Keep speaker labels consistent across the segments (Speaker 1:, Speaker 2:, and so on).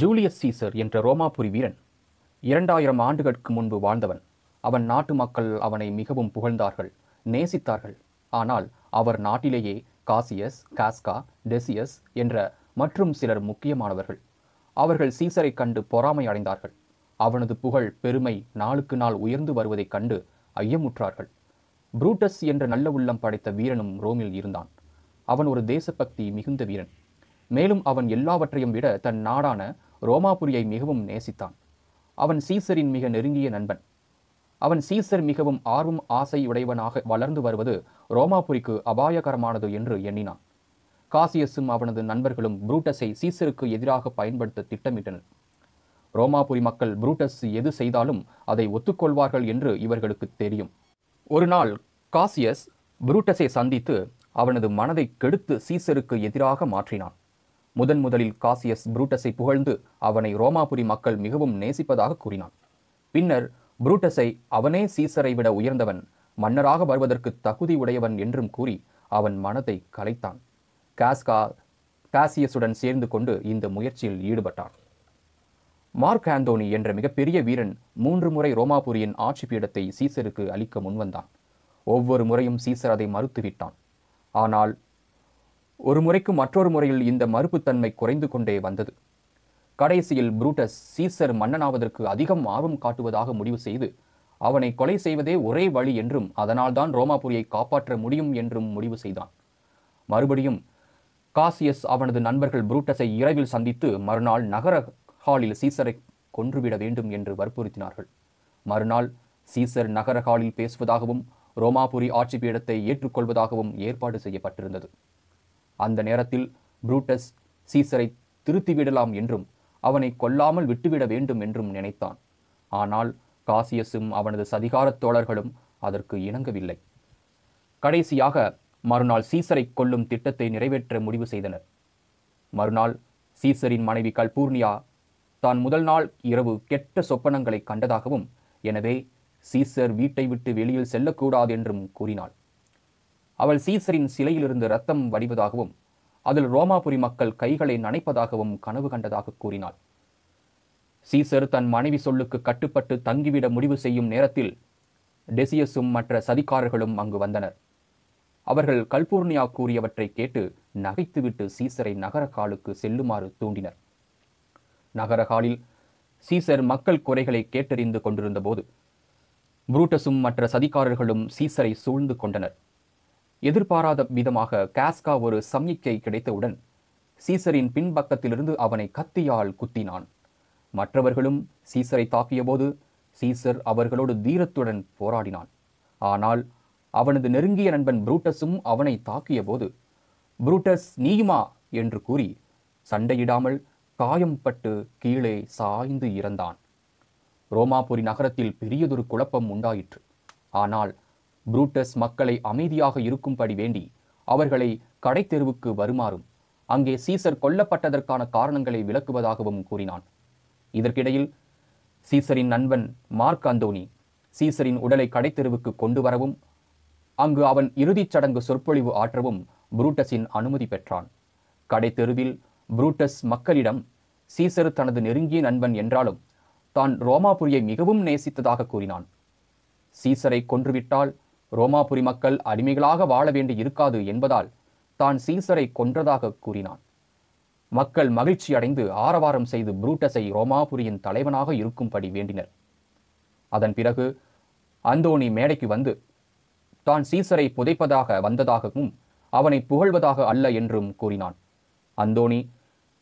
Speaker 1: Julius Caesar என்ற ரோமாபுரி வீரன் இரண்டாயிரம் ஆண்டுகளுக்கு முன்பு வாழ்ந்தவன் அவன் நாட்டு மக்கள் அவனை மிகவும் புகழ்ந்தார்கள் நேசித்தார்கள் ஆனால் அவர் நாட்டிலேயே காசியஸ் காஸ்கா டெசியஸ் என்ற மற்றும் சிலர் முக்கியமானவர்கள் அவர்கள் சீசரை கண்டு பொறாமை அடைந்தார்கள் அவனது புகழ் பெருமை நாளுக்கு நாள் உயர்ந்து வருவதைக் கண்டு ஐயமுற்றார்கள் புரூட்டஸ் என்ற நல்ல உள்ளம் படைத்த வீரனும் ரோமில் இருந்தான் அவன் ஒரு தேசபக்தி மிகுந்த வீரன் மேலும் அவன் எல்லாவற்றையும் விட தன் நாடான ரோமாபுரியை மிகவும் நேசித்தான் அவன் சீசரின் மிக நெருங்கிய நண்பன் அவன் சீசர் மிகவும் ஆர்வம் ஆசையுடையவனாக வளர்ந்து வருவது ரோமாபுரிக்கு அபாயகரமானது என்று எண்ணினான் காசியஸும் அவனது நண்பர்களும் புரூட்டஸை சீசருக்கு எதிராக பயன்படுத்த திட்டமிட்டனர் ரோமாபுரி மக்கள் புரூட்டஸ் எது செய்தாலும் அதை ஒத்துக்கொள்வார்கள் என்று இவர்களுக்கு தெரியும் ஒரு நாள் காசியஸ் புரூட்டஸை சந்தித்து அவனது மனதை கெடுத்து சீசருக்கு எதிராக மாற்றினான் முதன் முதலில் காசியஸ் புரூட்டஸை புகழ்ந்து அவனை ரோமாபுரி மக்கள் மிகவும் நேசிப்பதாக கூறினான் பின்னர் புரூட்டஸை அவனே சீசரை விட உயர்ந்தவன் மன்னராக வருவதற்கு தகுதி உடையவன் என்றும் கூறி அவன் மனத்தை கலைத்தான் காஸ்கா காசியஸுடன் சேர்ந்து கொண்டு இந்த முயற்சியில் ஈடுபட்டான் மார்க் ஆந்தோனி என்ற மிகப்பெரிய வீரன் மூன்று முறை ரோமாபுரியின் ஆட்சி பீடத்தை சீசருக்கு அளிக்க முன்வந்தான் ஒவ்வொரு முறையும் சீசர் அதை மறுத்துவிட்டான் ஆனால் ஒரு முறைக்கு மற்றொரு முறையில் இந்த மறுப்புத்தன்மை குறைந்து கொண்டே வந்தது கடைசியில் புரூட்டஸ் சீசர் மன்னனாவதற்கு அதிகம் ஆர்வம் காட்டுவதாக முடிவு செய்து அவனை கொலை செய்வதே ஒரே வழி என்றும் அதனால்தான் ரோமாபுரியை காப்பாற்ற முடியும் என்றும் முடிவு செய்தான் மறுபடியும் காசியஸ் அவனது நண்பர்கள் புரூட்டஸை இரவில் சந்தித்து மறுநாள் நகர ஹாலில் சீசரை கொன்றுவிட வேண்டும் என்று வற்புறுத்தினார்கள் மறுநாள் சீசர் நகர ஹாலில் பேசுவதாகவும் ரோமாபுரி ஆட்சி பீடத்தை ஏற்றுக்கொள்வதாகவும் ஏற்பாடு செய்யப்பட்டிருந்தது அந்த நேரத்தில் புரூட்டஸ் சீசரை திருத்திவிடலாம் என்றும் அவனை கொல்லாமல் விட்டுவிட வேண்டும் என்றும் நினைத்தான் ஆனால் காசியஸும் அவனது சதிகாரத் தோழர்களும் அதற்கு இணங்கவில்லை கடைசியாக மறுநாள் சீசரை கொல்லும் திட்டத்தை நிறைவேற்ற முடிவு செய்தனர் மறுநாள் சீசரின் மனைவி கல்பூர்ணியா தான் முதல் நாள் இரவு கெட்ட சொப்பனங்களை கண்டதாகவும் எனவே சீசர் வீட்டை விட்டு வெளியில் செல்லக்கூடாது என்றும் கூறினாள் அவள் சீசரின் சிலையிலிருந்து ரத்தம் வடிவதாகவும் அதில் ரோமாபுரி மக்கள் கைகளை நனைப்பதாகவும் கனவு கண்டதாக கூறினாள் சீசர் தன் மனைவி சொல்லுக்கு கட்டுப்பட்டு தங்கிவிட முடிவு செய்யும் நேரத்தில் டெசியஸும் மற்ற சதிகாரர்களும் அங்கு வந்தனர் அவர்கள் கல்பூர்ணியா கூறியவற்றை கேட்டு நகைத்துவிட்டு சீசரை நகரகாலுக்கு செல்லுமாறு தூண்டினர் நகரகாலில் சீசர் மக்கள் குறைகளை கேட்டறிந்து கொண்டிருந்தபோது புரூட்டஸும் மற்ற சதிகாரர்களும் சீசரை சூழ்ந்து கொண்டனர் எதிர்பாராத விதமாக காஸ்கா ஒரு சம்யிக்கை கிடைத்தவுடன் சீசரின் பின்பக்கத்திலிருந்து அவனை கத்தியால் குத்தினான் மற்றவர்களும் சீசரை தாக்கியபோது சீசர் அவர்களோடு தீரத்துடன் போராடினான் ஆனால் அவனது நெருங்கிய நண்பன் புரூட்டஸும் அவனை தாக்கியபோது புரூட்டஸ் நீயுமா என்று கூறி சண்டையிடாமல் காயம்பட்டு கீழே சாய்ந்து இறந்தான் ரோமாபுரி நகரத்தில் பெரியதொரு குழப்பம் உண்டாயிற்று ஆனால் புரூட்டஸ் மக்களை அமைதியாக இருக்கும்படி வேண்டி அவர்களை கடைத்தெருவுக்கு வருமாறும் அங்கே சீசர் கொல்லப்பட்டதற்கான காரணங்களை விளக்குவதாகவும் கூறினான் இதற்கிடையில் சீசரின் நண்பன் மார்க் அந்தோனி சீசரின் உடலை கடைத்தெருவுக்கு கொண்டு வரவும் அங்கு அவன் இறுதிச் சடங்கு சொற்பொழிவு ஆற்றவும் புரூட்டஸின் அனுமதி பெற்றான் கடைத்தெருவில் புரூட்டஸ் மக்களிடம் சீசர் தனது நெருங்கிய நண்பன் என்றாலும் தான் ரோமாபுரியை மிகவும் நேசித்ததாக கூறினான் சீசரை கொன்றுவிட்டால் ரோமாபுரி மக்கள் அடிமைகளாக வாழ வேண்டி இருக்காது என்பதால் தான் சீசரை கொன்றதாக கூறினான் மக்கள் மகிழ்ச்சி அடைந்து ஆரவாரம் செய்து புரூட்டஸை ரோமாபுரியின் தலைவனாக இருக்கும்படி வேண்டினர் அதன் பிறகு அந்தோணி மேடைக்கு வந்து தான் சீசரை புதைப்பதாக வந்ததாகவும் அவனை புகழ்வதாக அல்ல என்றும் கூறினான் அந்தோணி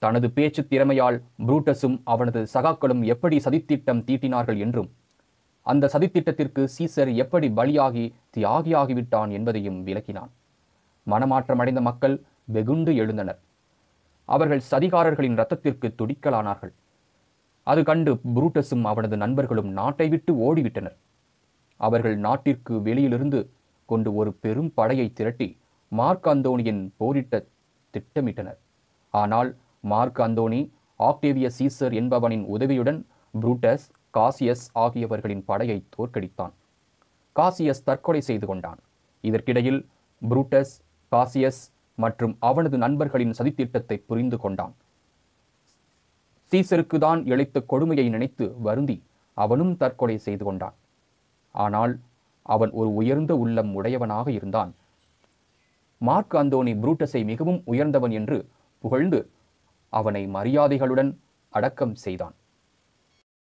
Speaker 1: தனது பேச்சு திறமையால் புரூட்டஸும் அவனது சகாக்களும் எப்படி சதித்திட்டம் தீட்டினார்கள் என்றும் அந்த சதித்திட்டத்திற்கு சீசர் எப்படி பலியாகி தியாகியாகிவிட்டான் என்பதையும் விளக்கினான் மனமாற்றமடைந்த மக்கள் வெகுண்டு எழுந்தனர் அவர்கள் சதிகாரர்களின் ரத்தத்திற்கு துடிக்கலானார்கள் அது கண்டு புரூட்டஸும் அவனது நண்பர்களும் நாட்டை விட்டு ஓடிவிட்டனர் அவர்கள் நாட்டிற்கு வெளியிலிருந்து கொண்டு ஒரு பெரும் படையை திரட்டி மார்க் அந்தோனியின் போரிட்ட திட்டமிட்டனர் ஆனால் மார்க் அந்தோனி ஆக்டேவிய சீசர் என்பவனின் உதவியுடன் புரூட்டஸ் காசியஸ் ஆகியவர்களின் படையை தோற்கடித்தான் காசியஸ் தற்கொலை செய்து கொண்டான் இதற்கிடையில் புரூட்டஸ் காசியஸ் மற்றும் அவனது நண்பர்களின் சதித்திட்டத்தை புரிந்து கொண்டான் சீசருக்கு தான் இழைத்த கொடுமையை நினைத்து வருந்தி அவனும் தற்கொலை செய்து கொண்டான் ஆனால் அவன் ஒரு உயர்ந்த உள்ளம் உடையவனாக இருந்தான் மார்க் அந்தோனி புரூட்டஸை மிகவும் உயர்ந்தவன் என்று புகழ்ந்து அவனை மரியாதைகளுடன் அடக்கம் செய்தான்